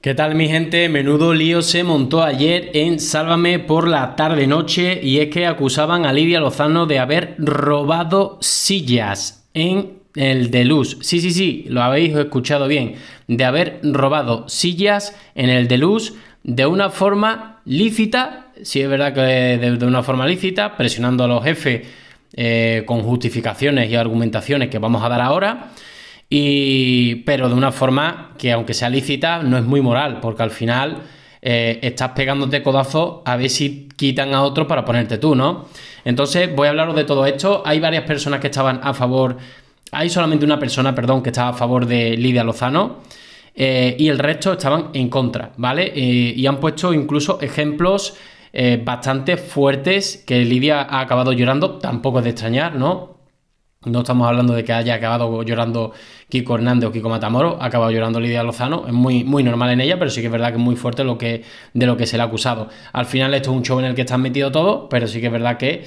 ¿Qué tal mi gente? Menudo lío se montó ayer en Sálvame por la tarde noche y es que acusaban a Lidia Lozano de haber robado sillas en el de Sí, sí, sí, lo habéis escuchado bien. De haber robado sillas en el de de una forma lícita, sí es verdad que de, una forma lícita, presionando a los jefes eh, con justificaciones y argumentaciones que vamos a dar ahora. Y, pero de una forma que aunque sea lícita, no es muy moral, porque al final eh, estás pegándote codazo a ver si quitan a otro para ponerte tú, ¿no? Entonces voy a hablaros de todo esto. Hay varias personas que estaban a favor, hay solamente una persona, perdón, que estaba a favor de Lidia Lozano. Eh, y el resto estaban en contra, ¿vale? Eh, y han puesto incluso ejemplos bastante fuertes que Lidia ha acabado llorando, tampoco es de extrañar, ¿no? No estamos hablando de que haya acabado llorando Kiko Hernández o Kiko Matamoro, ha acabado llorando Lidia Lozano, es muy, muy normal en ella, pero sí que es verdad que es muy fuerte lo que, de lo que se le ha acusado. Al final esto es un show en el que están metidos todos, pero sí que es verdad que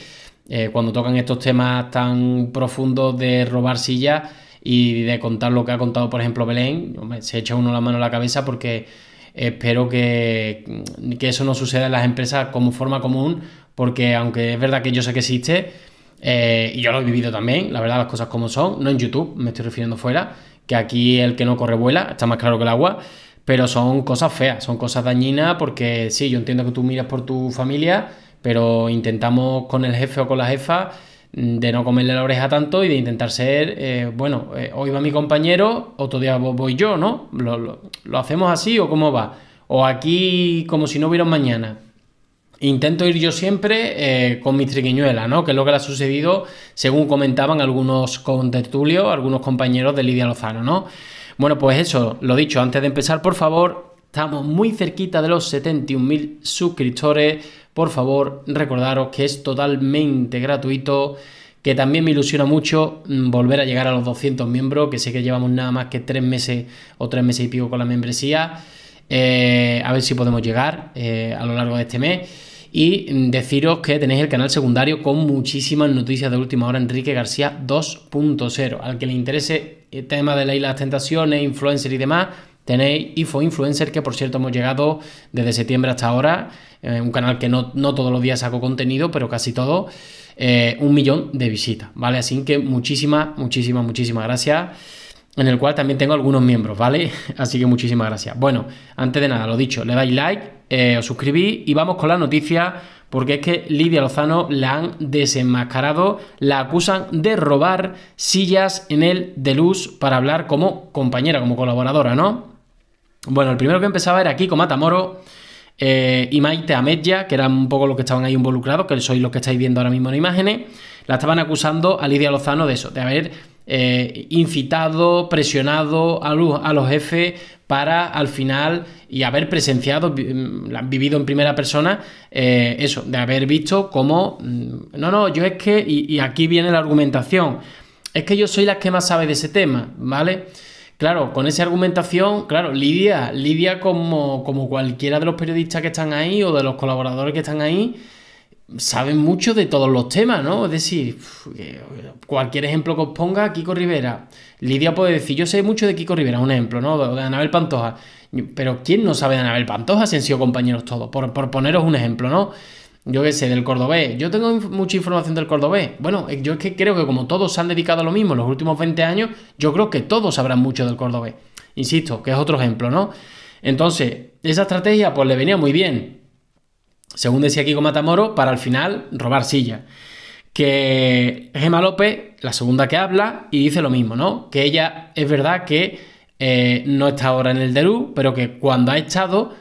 eh, cuando tocan estos temas tan profundos de robar sillas y de contar lo que ha contado, por ejemplo, Belén, se echa uno la mano a la cabeza porque espero que, que eso no suceda en las empresas como forma común, porque aunque es verdad que yo sé que existe, eh, y yo lo he vivido también, la verdad, las cosas como son, no en YouTube, me estoy refiriendo fuera, que aquí el que no corre vuela, está más claro que el agua, pero son cosas feas, son cosas dañinas porque sí, yo entiendo que tú miras por tu familia, pero intentamos con el jefe o con la jefa mm, de no comerle la oreja tanto y de intentar ser, eh, bueno, eh, hoy va mi compañero, otro día voy yo, ¿no? Lo, lo, hacemos así o cómo va? O aquí como si no hubiera mañana intento ir yo siempre eh, con mi triquiñuela, ¿no? Que es lo que le ha sucedido, según comentaban algunos con Tertulio, algunos compañeros de Lidia Lozano, ¿no? Bueno, pues eso, lo dicho, antes de empezar, por favor, estamos muy cerquita de los 71.000 suscriptores. Por favor, recordaros que es totalmente gratuito, que también me ilusiona mucho mm, volver a llegar a los 200 miembros, que sé que llevamos nada más que tres meses o tres meses y pico con la membresía. Eh, a ver si podemos llegar eh, a lo largo de este mes. Y deciros que tenéis el canal secundario con muchísimas noticias de última hora, Enrique García 2.0. Al que le interese el tema de la de las tentaciones, influencer y demás, tenéis Info Influencer, que por cierto hemos llegado desde septiembre hasta ahora, eh, un canal que no, todos los días saco contenido, pero casi todo, eh, un millón de visitas, ¿vale? Así que muchísimas, muchísimas, muchísimas gracias en el cual también tengo algunos miembros, ¿vale? Así que muchísimas gracias. Bueno, antes de nada, lo dicho, le dais like, eh, os suscribís y vamos con la noticia, porque es que Lidia Lozano la han desenmascarado, la acusan de robar sillas en el Deluxe para hablar como compañera, como colaboradora, ¿no? Bueno, el primero que empezaba era Kiko Matamoro. Eh, y Maite Ametya, que eran un poco los que estaban ahí involucrados, que sois los que estáis viendo ahora mismo en imágenes, la estaban acusando a Lidia Lozano de eso, de haber eh, incitado, presionado a, los, a los jefes para al final y haber presenciado, mm, vivido en primera persona, eh, eso, de haber visto cómo, mm, no, no, yo es que, y, aquí viene la argumentación, es que yo soy la que más sabe de ese tema, ¿vale? Claro, con esa argumentación, claro, Lidia, Lidia como, como cualquiera de los periodistas que están ahí o de los colaboradores que están ahí, saben mucho de todos los temas, ¿no? Es decir, eh, cualquier ejemplo que os ponga, Kiko Rivera. Lidia puede decir, yo sé mucho de Kiko Rivera, un ejemplo, ¿no? De Anabel Pantoja. Pero ¿quién no sabe de Anabel Pantoja si han sido compañeros todos? Por, poneros un ejemplo, ¿no? Yo qué sé, del cordobés. Yo tengo mucha información del cordobés. Bueno, eh, yo es que creo que como todos se han dedicado a lo mismo en los últimos 20 años, yo creo que todos sabrán mucho del cordobés. Insisto, que es otro ejemplo, ¿no? Entonces, esa estrategia pues le venía muy bien según decía Kiko Matamoro, para al final robar silla. Que Gemma López, la segunda que habla, y dice lo mismo, ¿no? Que ella es verdad que eh, no está ahora en el Delú, pero que cuando ha estado,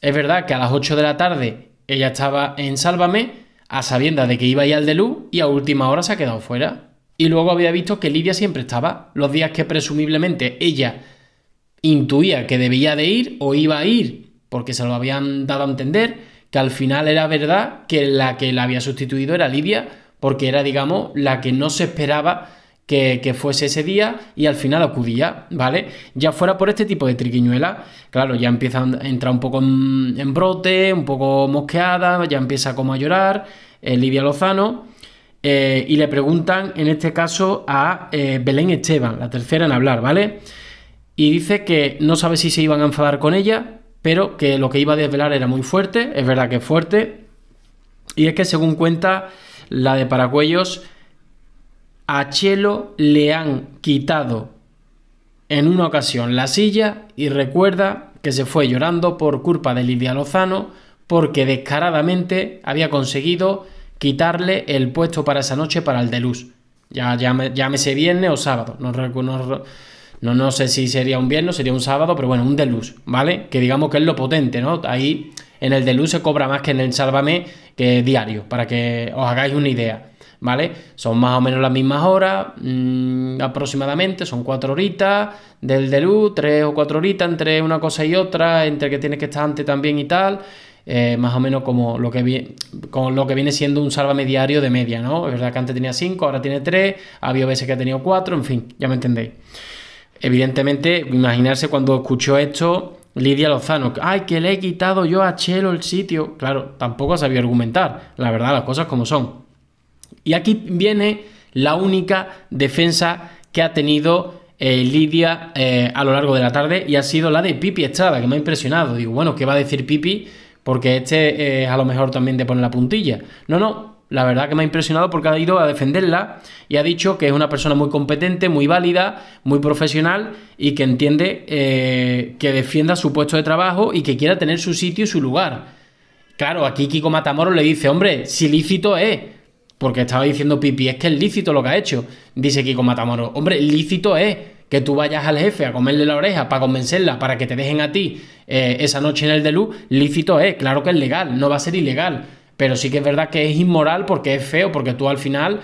es verdad que a las 8 de la tarde ella estaba en Sálvame, a sabienda de que iba a ir al Delú, y a última hora se ha quedado fuera. Y luego había visto que Lidia siempre estaba, los días que presumiblemente ella intuía que debía de ir o iba a ir porque se lo habían dado a entender que al final era verdad que la que la había sustituido era Lidia, porque era, digamos, la que no se esperaba que, que, fuese ese día y al final acudía, ¿vale? Ya fuera por este tipo de triquiñuela, claro, ya empieza a entrar un poco en, brote, un poco mosqueada, ya empieza como a llorar, eh, Lidia Lozano, eh, y le preguntan en este caso a eh, Belén Esteban, la tercera en hablar, ¿vale? Y dice que no sabe si se iban a enfadar con ella, pero que lo que iba a desvelar era muy fuerte, es verdad que es fuerte, y es que según cuenta la de Paracuellos, a Chelo le han quitado en una ocasión la silla y recuerda que se fue llorando por culpa de Lidia Lozano porque descaradamente había conseguido quitarle el puesto para esa noche para el de Luz, Ya, ya llámese viernes o sábado, no, no, no, no sé si sería un viernes, sería un sábado, pero bueno, un deluxe, ¿vale? Que digamos que es lo potente, ¿no? Ahí en el deluxe se cobra más que en el sálvame que diario, para que os hagáis una idea. ¿Vale? Son más o menos las mismas horas, mm, aproximadamente, son cuatro horitas del Deluxe, tres o cuatro horitas entre una cosa y otra, entre que tienes que estar antes también y tal. Eh, más o menos como lo, que lo que viene siendo un sálvame diario de media, ¿no? Es verdad que antes tenía cinco ahora tiene tres había veces que ha tenido cuatro en fin, ya me entendéis. Evidentemente, imaginarse cuando escuchó esto Lidia Lozano, ay, que le he quitado yo a Chelo el sitio. Claro, tampoco sabía argumentar, la verdad, las cosas como son. Y aquí viene la única defensa que ha tenido eh, Lidia eh, a lo largo de la tarde y ha sido la de Pipi Estrada, que me ha impresionado. Digo, bueno, ¿qué va a decir Pipi? Porque este es a lo mejor también de poner la puntilla. No, no, la verdad que me ha impresionado porque ha ido a defenderla y ha dicho que es una persona muy competente, muy válida, muy profesional y que entiende eh, que defienda su puesto de trabajo y que quiera tener su sitio y su lugar. Claro, aquí Kiko Matamoros le dice, hombre, si lícito es, porque estaba diciendo Pipi, es que es lícito lo que ha hecho. Dice Kiko Matamoros, hombre, lícito es que tú vayas al jefe a comerle la oreja para convencerla, para que te dejen a ti eh, esa noche en el de luz, lícito es, claro que es legal, no va a ser ilegal. Pero sí que es verdad que es inmoral porque es feo, porque tú al final,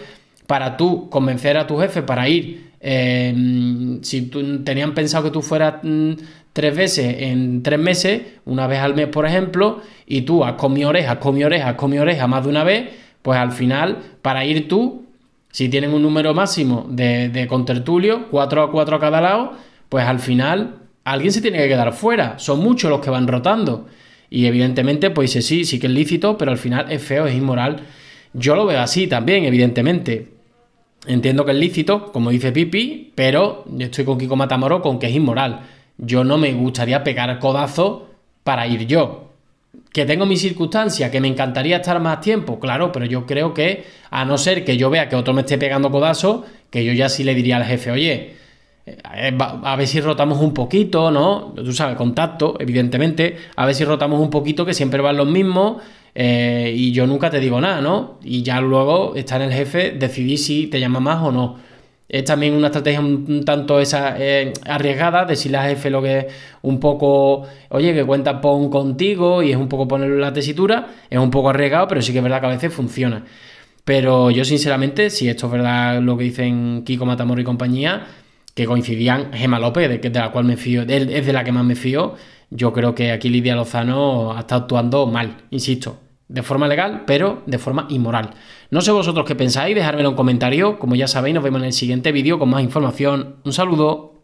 para tú convencer a tu jefe para ir, eh, si tú, tenían pensado que tú fueras mm, tres veces en tres meses, una vez al mes, por ejemplo, y tú has comido orejas, comido orejas, comido oreja más de una vez, pues al final, para ir tú, si tienen un número máximo de, de contertulios, cuatro a cuatro a cada lado, pues al final alguien se tiene que quedar fuera. Son muchos los que van rotando. Y evidentemente, pues sí, sí que es lícito, pero al final es feo, es inmoral. Yo lo veo así también, evidentemente. Entiendo que es lícito, como dice Pipi, pero yo estoy con Kiko Matamoro con que es inmoral. Yo no me gustaría pegar codazo para ir yo. Que tengo mis circunstancias, que me encantaría estar más tiempo, claro, pero yo creo que, a no ser que yo vea que otro me esté pegando codazo, que yo ya sí le diría al jefe, oye, a ver si rotamos un poquito, ¿no? Tú sabes, contacto, evidentemente. A ver si rotamos un poquito, que siempre van los mismos. Eh, y yo nunca te digo nada, ¿no? Y ya luego está en el jefe decidir si te llama más o no. Es también una estrategia un tanto esa, de eh, arriesgada, decirle al jefe lo que es un poco, oye, que cuenta PON contigo y es un poco ponerle la tesitura, es un poco arriesgado, pero sí que es verdad que a veces funciona. Pero yo sinceramente, si esto es verdad lo que dicen Kiko Matamor y compañía, que coincidían Gema López, de, la cual me fío, es de la que más me fío. Yo creo que aquí Lidia Lozano ha estado actuando mal, insisto, de forma legal, pero de forma inmoral. No sé vosotros qué pensáis, dejármelo en comentario. Como ya sabéis, nos vemos en el siguiente vídeo con más información. Un saludo.